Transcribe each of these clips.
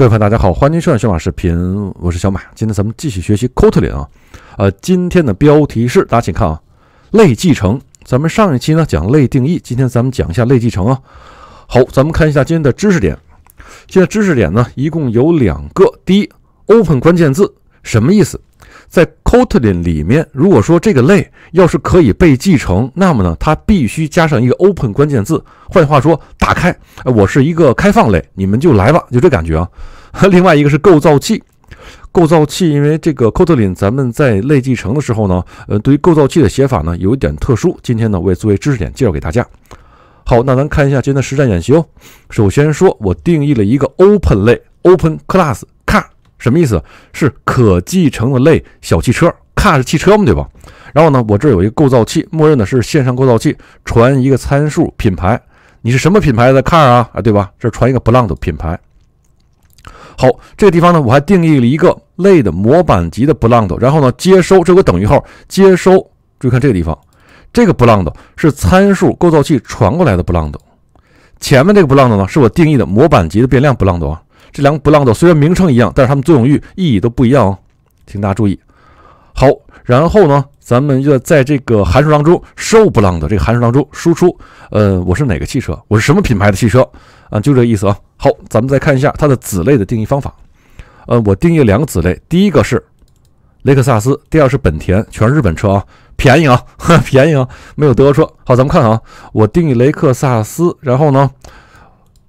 各位朋友，大家好，欢迎收看小马视频，我是小马。今天咱们继续学习 Kotlin 啊，呃，今天的标题是，大家请看啊，类继承。咱们上一期呢讲类定义，今天咱们讲一下类继承啊。好，咱们看一下今天的知识点。今天知识点呢一共有两个，第一，open 关键字什么意思？在 Kotlin 里面，如果说这个类要是可以被继承，那么呢，它必须加上一个 open 关键字。换句话说，打开，我是一个开放类，你们就来吧，就这感觉啊。另外一个是构造器，构造器，因为这个 Kotlin，咱们在类继承的时候呢，呃，对于构造器的写法呢，有一点特殊。今天呢，我也作为知识点介绍给大家。好，那咱看一下今天的实战演习哦。首先说，我定义了一个 open 类，open class。什么意思？是可继承的类小汽车 car 是汽车嘛，对吧？然后呢，我这有一个构造器，默认的是线上构造器，传一个参数品牌，你是什么品牌的 car 啊？啊，对吧？这传一个 b l o n d 品牌。好，这个地方呢，我还定义了一个类的模板级的 b l o n d 然后呢，接收这个等于号接收，注意看这个地方，这个 b l o n d 是参数构造器传过来的 b l o n d 前面这个 b l o n d 呢，是我定义的模板级的变量 b l o n d 啊，这两个不浪的虽然名称一样，但是它们作用域意义都不一样哦，请大家注意。好，然后呢，咱们要在这个函数当中 show 不浪的这个函数当中输出，呃，我是哪个汽车？我是什么品牌的汽车？啊，就这意思啊。好，咱们再看一下它的子类的定义方法。呃，我定义两个子类，第一个是雷克萨斯，第二是本田，全是日本车啊，便宜啊，便宜啊，没有德国车。好，咱们看啊，我定义雷克萨斯，然后呢，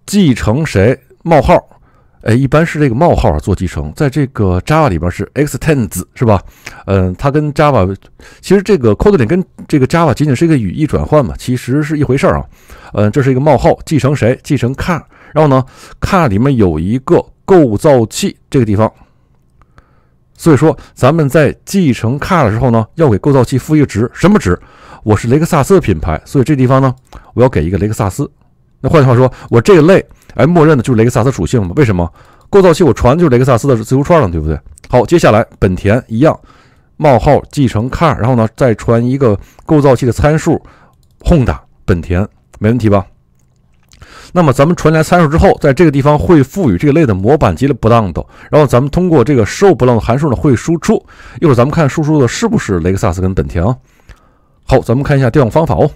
继承谁冒号。哎，一般是这个冒号做继承，在这个 Java 里边是 extends 是吧？嗯，它跟 Java，其实这个 Kotlin 跟这个 Java，仅仅是一个语义转换嘛，其实是一回事儿啊。嗯，这是一个冒号，继承谁？继承 Car，然后呢，Car 里面有一个构造器这个地方，所以说咱们在继承 Car 的时候呢，要给构造器赋一个值，什么值？我是雷克萨斯的品牌，所以这地方呢，我要给一个雷克萨斯。那换句话说，我这个类，哎，默认的就是雷克萨斯属性嘛？为什么？构造器我传的就是雷克萨斯的自由串了，对不对？好，接下来本田一样，冒号继承 Car，然后呢再传一个构造器的参数，Honda 本田，没问题吧？那么咱们传来参数之后，在这个地方会赋予这个类的模板级的 Blond，然后咱们通过这个 showBlond 函数呢会输出，一会儿咱们看输出的是不是雷克萨斯跟本田。啊？好，咱们看一下调用方法哦。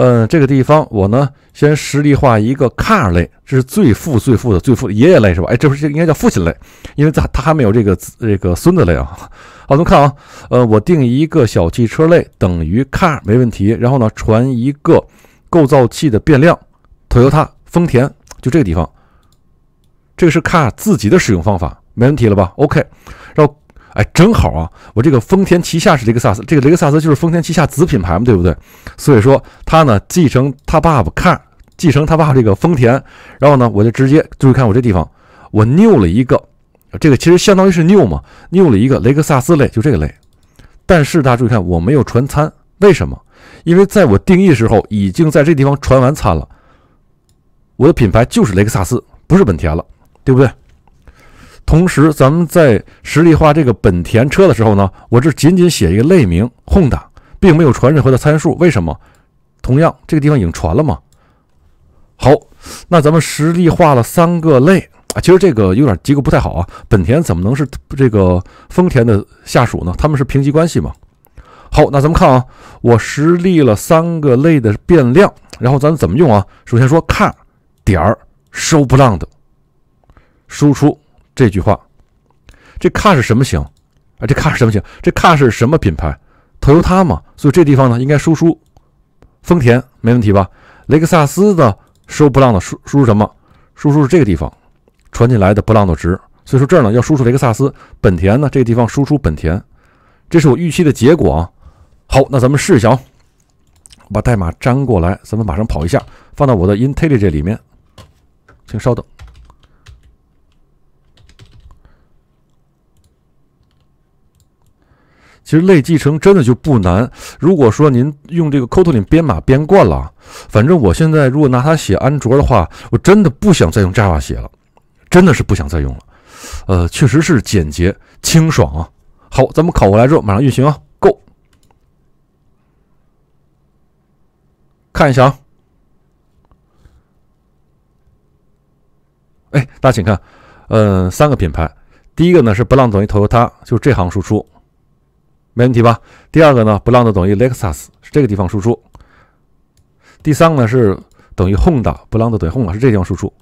嗯，这个地方我呢先实例化一个 car 类，这是最富最富的最的爷爷类是吧？哎，这不是应该叫父亲类，因为他他还没有这个这个孙子类啊。好，咱们看啊，呃，我定一个小汽车类等于 car 没问题，然后呢传一个构造器的变量，Toyota 丰田，就这个地方，这个是 car 自己的使用方法，没问题了吧？OK，然后。哎，正好啊，我这个丰田旗下是雷克萨斯，这个雷克萨斯就是丰田旗下子品牌嘛，对不对？所以说他呢继承他爸爸，看继承他爸爸这个丰田，然后呢我就直接注意看我这地方，我拗了一个，这个其实相当于是拗嘛，拗了一个雷克萨斯类，就这个类。但是大家注意看，我没有传餐，为什么？因为在我定义时候已经在这地方传完餐了，我的品牌就是雷克萨斯，不是本田了，对不对？同时，咱们在实例化这个本田车的时候呢，我这仅仅写一个类名 Honda，并没有传任何的参数。为什么？同样，这个地方已经传了嘛。好，那咱们实例化了三个类啊，其实这个有点结构不太好啊。本田怎么能是这个丰田的下属呢？他们是平级关系嘛。好，那咱们看啊，我实例了三个类的变量，然后咱怎么用啊？首先说看点儿 show blond 输出。这句话，这 car 是什么型？啊，这 car 是什么型？这 car 是什么品牌？Toyota 嘛。所以这地方呢，应该输出丰田，没问题吧？雷克萨斯的收 b 浪的输输出什么？输出是这个地方传进来的 b 浪的值。所以说这儿呢要输出雷克萨斯，本田呢这个地方输出本田。这是我预期的结果。啊。好，那咱们试一下，把代码粘过来，咱们马上跑一下，放到我的 IntelliJ 里面，请稍等。其实类继承真的就不难。如果说您用这个 Kotlin 编码编惯了，反正我现在如果拿它写安卓的话，我真的不想再用 Java 写了，真的是不想再用了。呃，确实是简洁清爽啊。好，咱们拷过来之后马上运行啊，Go，看一下啊。哎，大家请看，嗯，三个品牌，第一个呢是 t o y o 投，它就是这行输出。没问题吧？第二个呢 b l o n 等于 Lexus 是这个地方输出。第三个呢是等于 h o n d a b l o n 等于 Honda 是这地方输出。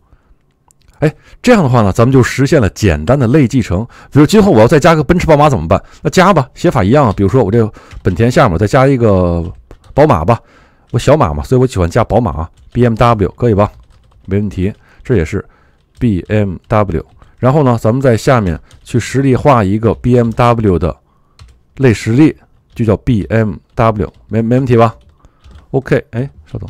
哎，这样的话呢，咱们就实现了简单的类继承。比如今后我要再加个奔驰宝马怎么办？那加吧，写法一样。啊。比如说我这本田下面再加一个宝马吧，我小马嘛，所以我喜欢加宝马 BMW 可以吧？没问题，这也是 BMW。然后呢，咱们在下面去实例画一个 BMW 的。类实例就叫 B M W，没没问题吧？OK，哎，稍等，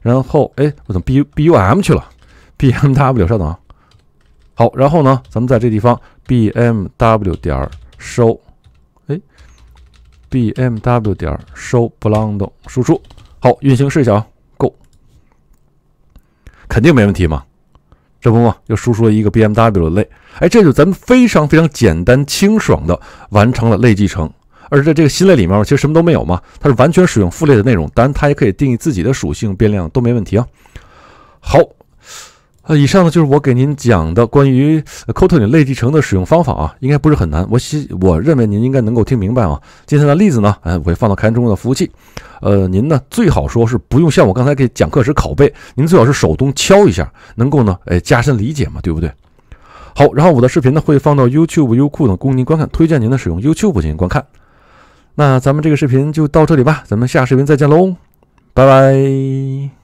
然后哎，我怎么 B B U M 去了？B M W，稍等啊。好，然后呢，咱们在这地方 B M W 点收，哎，B M W 点收，不浪动，输出好，运行试一下啊，够，肯定没问题嘛。这不嘛，又输出了一个 BMW 的类，哎，这就咱们非常非常简单清爽的完成了类继承，而在这个新类里面，其实什么都没有嘛，它是完全使用父类的内容，当然它也可以定义自己的属性变量，都没问题啊。好。呃，以上呢就是我给您讲的关于 Kotlin 类继承的使用方法啊，应该不是很难。我希我认为您应该能够听明白啊。接下来例子呢，哎，我会放到开源中国的服务器，呃，您呢最好说是不用像我刚才给讲课时拷贝，您最好是手动敲一下，能够呢，哎，加深理解嘛，对不对？好，然后我的视频呢会放到 YouTube、优酷等供您观看，推荐您呢使用 YouTube 进行观看。那咱们这个视频就到这里吧，咱们下视频再见喽，拜拜。